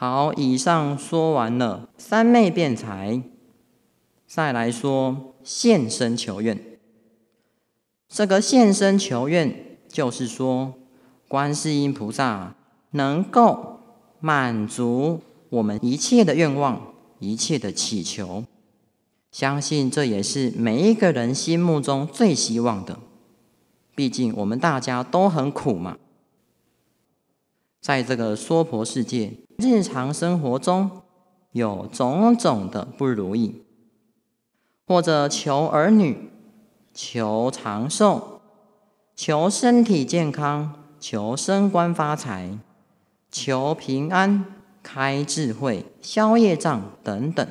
好，以上说完了三昧辩才，再来说现身求愿。这个现身求愿，就是说，观世音菩萨能够满足我们一切的愿望，一切的祈求。相信这也是每一个人心目中最希望的。毕竟我们大家都很苦嘛，在这个娑婆世界。日常生活中有种种的不如意，或者求儿女、求长寿、求身体健康、求升官发财、求平安、开智慧、消业障等等，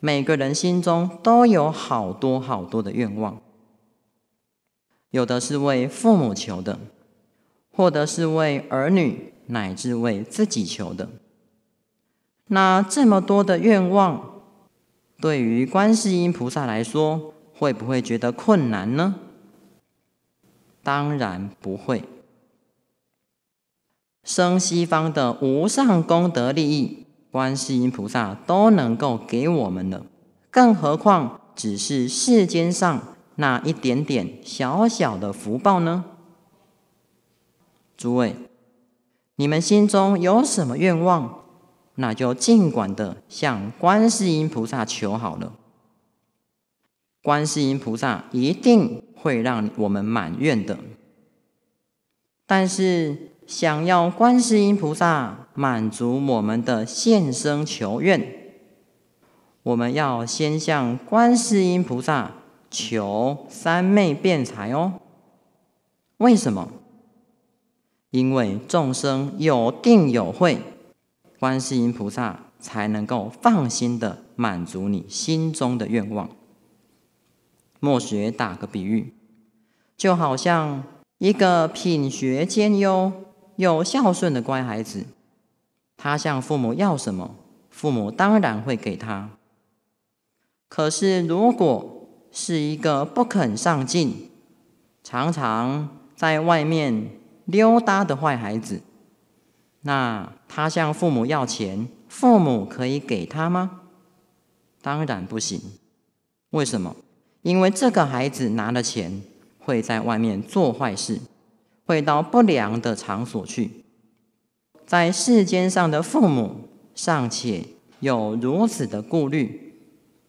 每个人心中都有好多好多的愿望，有的是为父母求的，或者是为儿女。乃至为自己求的，那这么多的愿望，对于观世音菩萨来说，会不会觉得困难呢？当然不会。生西方的无上功德利益，观世音菩萨都能够给我们了，更何况只是世间上那一点点小小的福报呢？诸位。你们心中有什么愿望，那就尽管的向观世音菩萨求好了。观世音菩萨一定会让我们满愿的。但是，想要观世音菩萨满足我们的现生求愿，我们要先向观世音菩萨求三昧辩才哦。为什么？因为众生有定有会，观世音菩萨才能够放心的满足你心中的愿望。墨学打个比喻，就好像一个品学兼优、又孝顺的乖孩子，他向父母要什么，父母当然会给他。可是，如果是一个不肯上进，常常在外面。溜达的坏孩子，那他向父母要钱，父母可以给他吗？当然不行。为什么？因为这个孩子拿了钱，会在外面做坏事，会到不良的场所去。在世间上的父母尚且有如此的顾虑，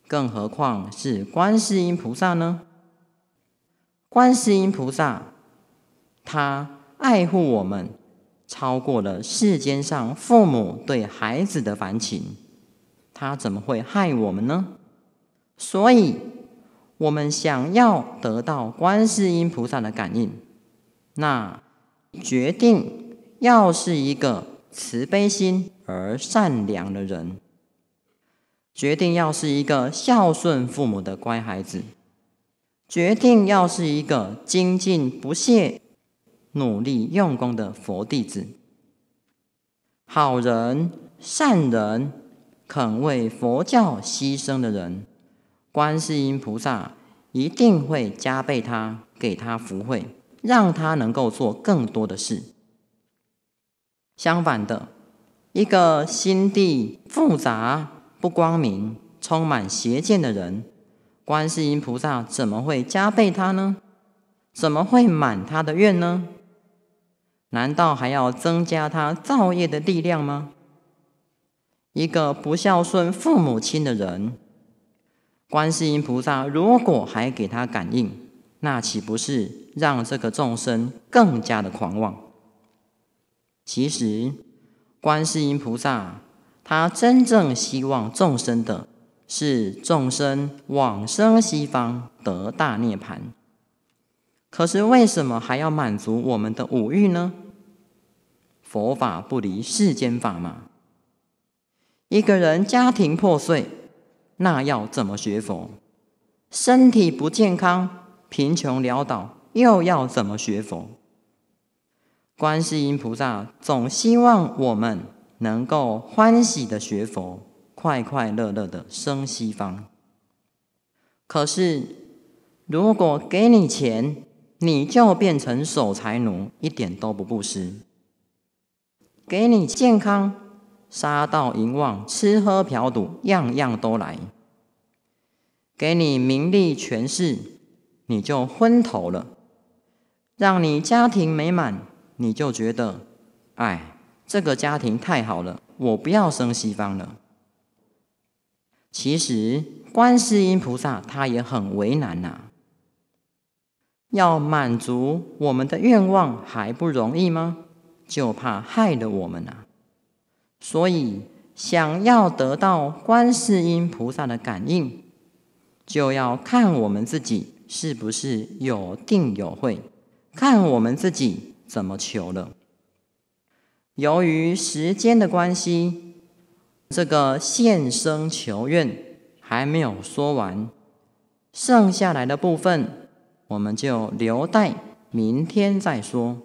更何况是观世音菩萨呢？观世音菩萨，他。爱护我们，超过了世间上父母对孩子的烦情，他怎么会害我们呢？所以，我们想要得到观世音菩萨的感应，那决定要是一个慈悲心而善良的人，决定要是一个孝顺父母的乖孩子，决定要是一个精进不懈。努力用功的佛弟子，好人、善人，肯为佛教牺牲的人，观世音菩萨一定会加倍他，给他福慧，让他能够做更多的事。相反的，一个心地复杂、不光明、充满邪见的人，观世音菩萨怎么会加倍他呢？怎么会满他的愿呢？难道还要增加他造业的力量吗？一个不孝顺父母亲的人，观世音菩萨如果还给他感应，那岂不是让这个众生更加的狂妄？其实，观世音菩萨他真正希望众生的是众生往生西方得大涅槃。可是为什么还要满足我们的五欲呢？佛法不离世间法嘛。一个人家庭破碎，那要怎么学佛？身体不健康，贫穷潦倒，又要怎么学佛？观世音菩萨总希望我们能够欢喜的学佛，快快乐乐的生西方。可是，如果给你钱，你就变成守财奴，一点都不布施。给你健康，杀盗淫妄，吃喝嫖赌，样样都来；给你名利权势，你就昏头了；让你家庭美满，你就觉得，哎，这个家庭太好了，我不要生西方了。其实，观世音菩萨他也很为难呐，要满足我们的愿望还不容易吗？就怕害了我们呐，所以想要得到观世音菩萨的感应，就要看我们自己是不是有定有慧，看我们自己怎么求了。由于时间的关系，这个现生求愿还没有说完，剩下来的部分我们就留待明天再说。